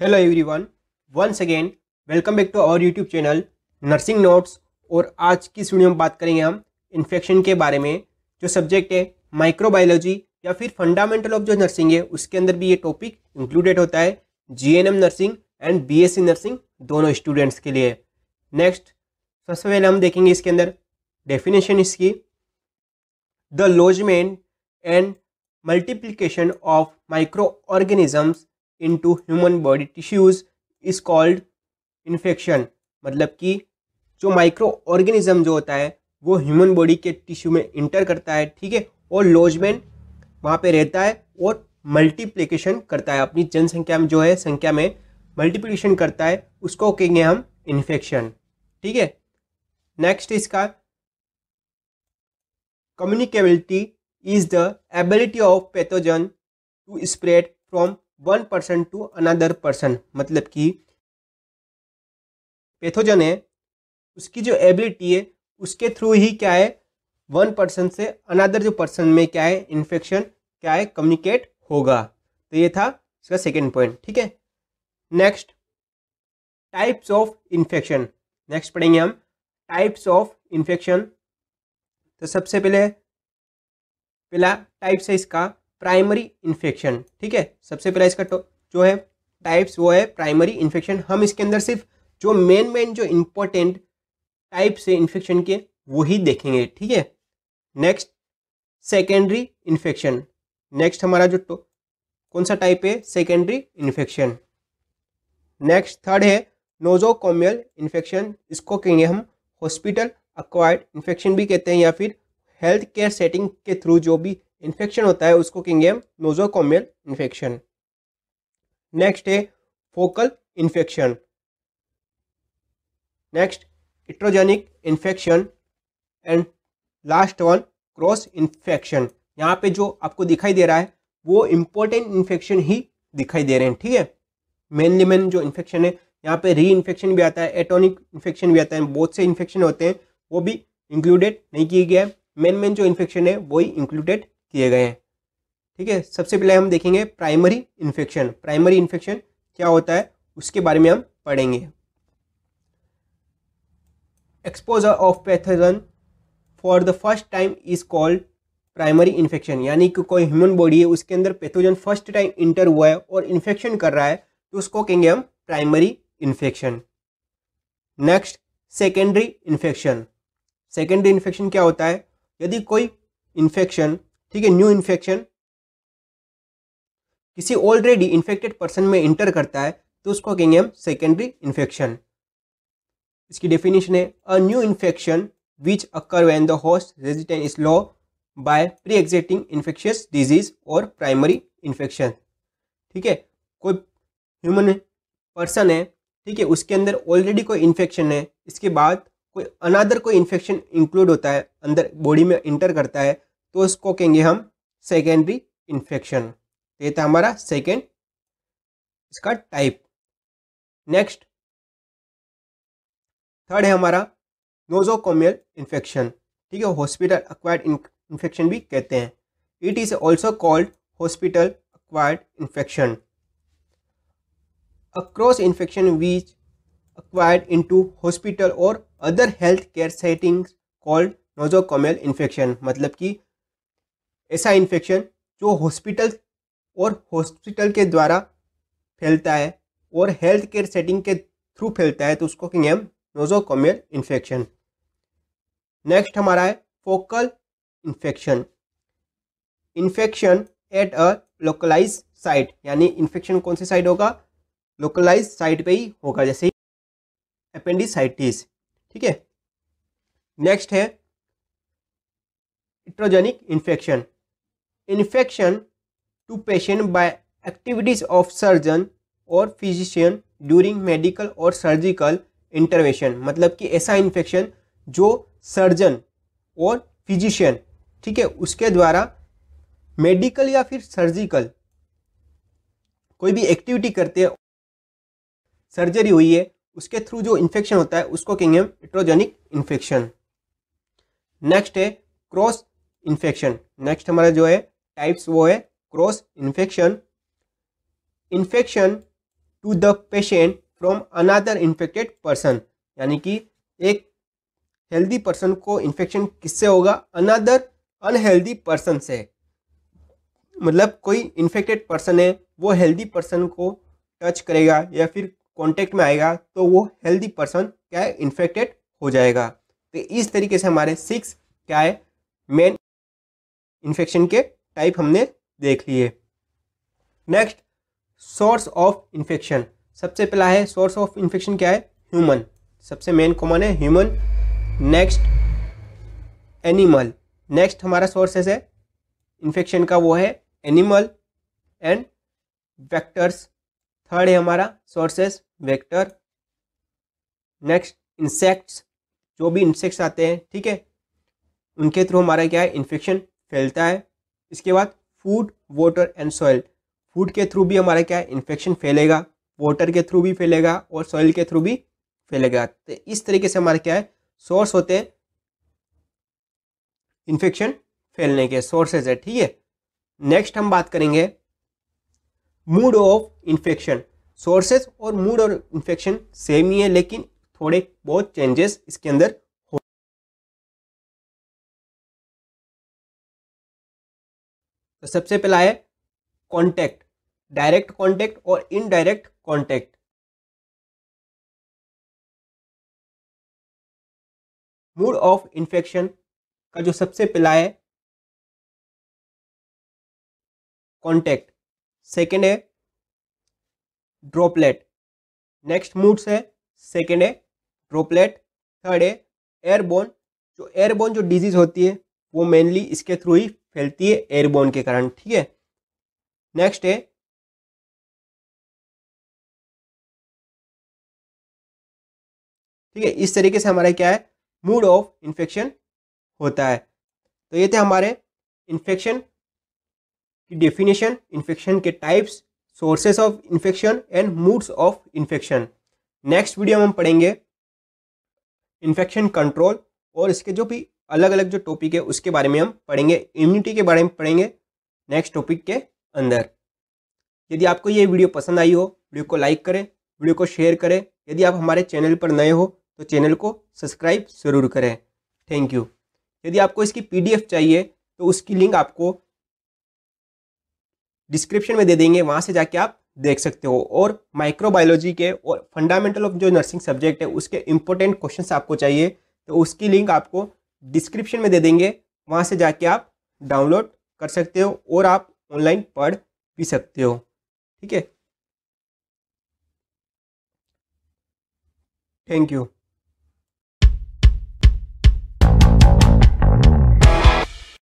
hello everyone once again welcome back to our YouTube channel nursing notes और आज की इस वीडियो में बात करेंगे हम इन्फेक्शन के बारे में जो सब्जेक्ट है माइक्रोबायोलॉजी या फिर फंडामेंटल ऑफ जो नर्सिंग है उसके अंदर भी ये टॉपिक इंक्लूडेड होता है GNM nursing and BSc nursing दोनों स्टूडेंट्स के लिए नेक्स्ट सबसे पहले हम देखेंगे इसके अंदर डेफिनेशन इसकी the lodgement and multiplication of micro organisms into human body tissues is called infection मतलब कि जो माइक्रो ऑर्गेनिज्म जो होता है वो ह्यूमन बॉडी के टिश्यू में इंटर करता है ठीक है और लॉजमेंट वहाँ पे रहता है और मल्टीप्लिकेशन करता है अपनी जनसंख्या में जो है संख्या में मल्टीप्लिकेशन करता है उसको कहेंगे हम इन्फेक्शन ठीक है नेक्स्ट इसका communicability is the ability of pathogen to spread from one person to another person मतलब कि पैथोजन है उसकी जो एबिलिटी है उसके थ्रू ही क्या है वन पर्सन से अनदर जो पर्सन में क्या है इन्फेक्शन क्या है कम्युनिकेट होगा तो ये था इसका सेकेंड पॉइंट ठीक है next types of infection next पढ़ेंगे हम टाइप्स ऑफ इन्फेक्शन तो सबसे पहले पहला टाइप्स है इसका प्राइमरी इन्फेक्शन ठीक है सबसे पहला इसका जो है टाइप्स वो है प्राइमरी इन्फेक्शन हम इसके अंदर सिर्फ जो मेन मेन जो इम्पोर्टेंट टाइप से इन्फेक्शन के वो ही देखेंगे ठीक है नेक्स्ट सेकेंडरी इन्फेक्शन नेक्स्ट हमारा जो तो, कौन सा टाइप है सेकेंडरी इन्फेक्शन नेक्स्ट थर्ड है नोजोकोमियल इन्फेक्शन इसको कहेंगे हम हॉस्पिटल अक्वायर्ड इन्फेक्शन भी कहते हैं या फिर हेल्थ केयर सेटिंग के थ्रू जो भी इन्फेक्शन होता है उसको कहेंगे हम नोजोकोमियल इन्फेक्शन नेक्स्ट है focal infection next iatrogenic infection and last one cross infection यहाँ पे जो आपको दिखाई दे रहा है वो इम्पोर्टेंट इन्फेक्शन ही दिखाई दे रहे हैं ठीक है मेनली मेन जो इन्फेक्शन है यहाँ पे री इन्फेक्शन भी आता है एटोनिक इन्फेक्शन भी आता है बहुत से इन्फेक्शन होते हैं वो भी इंक्लूडेड नहीं किए गया है मेन मेन जो इन्फेक्शन है वही इंक्लूडेड किए गए हैं ठीक है सबसे पहले हम देखेंगे प्राइमरी इन्फेक्शन प्राइमरी इन्फेक्शन क्या होता है उसके बारे में हम पढ़ेंगे exposure of pathogen for the first time is called primary infection यानी कि कोई ह्यूमन बॉडी है उसके अंदर पैथोजन फर्स्ट टाइम इंटर हुआ है और इन्फेक्शन कर रहा है तो उसको कहेंगे हम primary infection next secondary infection secondary infection क्या होता है यदि कोई इन्फेक्शन ठीक है न्यू इन्फेक्शन किसी ऑलरेडी इन्फेक्टेड पर्सन में इंटर करता है तो उसको कहेंगे हम सेकेंडरी इन्फेक्शन इसकी डेफिनेशन है a new infection which occur when the host resistance is low by pre existing infectious disease और प्राइमरी इन्फेक्शन ठीक है कोई ह्यूमन पर्सन है ठीक है उसके अंदर ऑलरेडी कोई इन्फेक्शन है इसके बाद कोई अनादर कोई इन्फेक्शन इंक्लूड होता है अंदर बॉडी में इंटर करता है तो इसको कहेंगे हम सेकेंडरी इन्फेक्शन देता हमारा सेकेंड इसका टाइप नेक्स्ट थर्ड है हमारा नोजोकोमियल इन्फेक्शन ठीक है हॉस्पिटल अक्वायर्ड इन्फेक्शन भी कहते हैं it is also called hospital acquired infection across infection which acquired into hospital और other health care settings called nosocomial infection मतलब कि ऐसा इन्फेक्शन जो हॉस्पिटल और हॉस्पिटल के द्वारा फैलता है और हेल्थ केयर सेटिंग के थ्रू फैलता है तो उसको कहेंगे हम नोजोकोमियल इन्फेक्शन नेक्स्ट हमारा है focal infection infection at a localize site यानी इन्फेक्शन कौन सी साइट होगा लोकलाइज साइट पे ही होगा जैसे अपेंडिसाइटिस ठीक है नेक्स्ट है iatrogenic infection infection to patient by activities of surgeon और फिजिशियन ड्यूरिंग मेडिकल और सर्जिकल इंटरवेशन मतलब कि ऐसा इन्फेक्शन जो सर्जन और फिजिशियन ठीक है उसके द्वारा मेडिकल या फिर सर्जिकल कोई भी एक्टिविटी करते हैं सर्जरी हुई है उसके थ्रू जो इन्फेक्शन होता है उसको कहेंगे हम इट्रोजेनिक इन्फेक्शन नेक्स्ट है क्रॉस इन्फेक्शन नेक्स्ट हमारा जो है टाइप्स वो है cross infection infection to the patient from another infected person यानी कि एक हेल्दी पर्सन को इन्फेक्शन किससे होगा अनादर अनहेल्दी पर्सन से मतलब कोई इन्फेक्टेड पर्सन है वो हेल्दी पर्सन को टच करेगा या फिर कांटेक्ट में आएगा तो वो हेल्दी पर्सन क्या है इन्फेक्टेड हो जाएगा तो इस तरीके से हमारे सिक्स क्या है मेन इन्फेक्शन के टाइप हमने देख लिए नेक्स्ट सोर्स ऑफ इन्फेक्शन सबसे पहला है सोर्स ऑफ इन्फेक्शन क्या है ह्यूमन सबसे मेन कॉमन है ह्यूमन नेक्स्ट एनिमल नेक्स्ट हमारा सोर्सेस है इन्फेक्शन का वो है एनिमल एंड वेक्टर्स थर्ड है हमारा सोर्सेस वेक्टर नेक्स्ट इंसेक्ट्स जो भी इंसेक्ट्स आते हैं ठीक है उनके थ्रू हमारा क्या है इन्फेक्शन फैलता है इसके बाद food water and soil food के थ्रू भी हमारा क्या है इन्फेक्शन फैलेगा वाटर के थ्रू भी फैलेगा और सॉइल के थ्रू भी फैलेगा तो इस तरीके से हमारे क्या है सोर्स होते हैं इन्फेक्शन फैलने के सोर्सेज है ठीक है नेक्स्ट हम बात करेंगे मूड ऑफ इन्फेक्शन सोर्सेज और मूड और इन्फेक्शन सेम ही है लेकिन थोड़े बहुत चेंजेस इसके अंदर तो सबसे पहला है कॉन्टैक्ट डायरेक्ट कॉन्टैक्ट और indirect contact mode of infection का जो सबसे पहला है कॉन्टैक्ट सेकेंड है ड्रॉपलेट नेक्स्ट मूड्स है सेकेंड है ड्रॉपलेट थर्ड है एयरबोन जो एयरबोन जो डिजीज होती है वो मेनली इसके थ्रू ही फैलती है एयरबोन के कारण ठीक है नेक्स्ट है ठीक है इस तरीके से हमारा क्या है मूड ऑफ इन्फेक्शन होता है तो ये थे हमारे इन्फेक्शन की डेफिनेशन इन्फेक्शन के types sources of infection and modes of infection next video में हम पढ़ेंगे इन्फेक्शन कंट्रोल और इसके जो भी अलग अलग जो टॉपिक है उसके बारे में हम पढ़ेंगे इम्यूनिटी के बारे में पढ़ेंगे नेक्स्ट टॉपिक के अंदर यदि आपको ये वीडियो पसंद आई हो वीडियो को लाइक करें वीडियो को शेयर करें यदि आप हमारे चैनल पर नए हो तो चैनल को सब्सक्राइब ज़रूर करें थैंक यू यदि आपको इसकी पीडीएफ चाहिए तो उसकी लिंक आपको डिस्क्रिप्शन में दे देंगे वहाँ से जाके आप देख सकते हो और माइक्रोबायोलॉजी के और फंडामेंटल ऑफ जो नर्सिंग सब्जेक्ट है उसके इंपॉर्टेंट क्वेश्चन आपको चाहिए तो उसकी लिंक आपको डिस्क्रिप्शन में दे देंगे वहाँ से जाके आप डाउनलोड कर सकते हो और आप ऑनलाइन पढ़ भी सकते हो ठीक है थैंक यू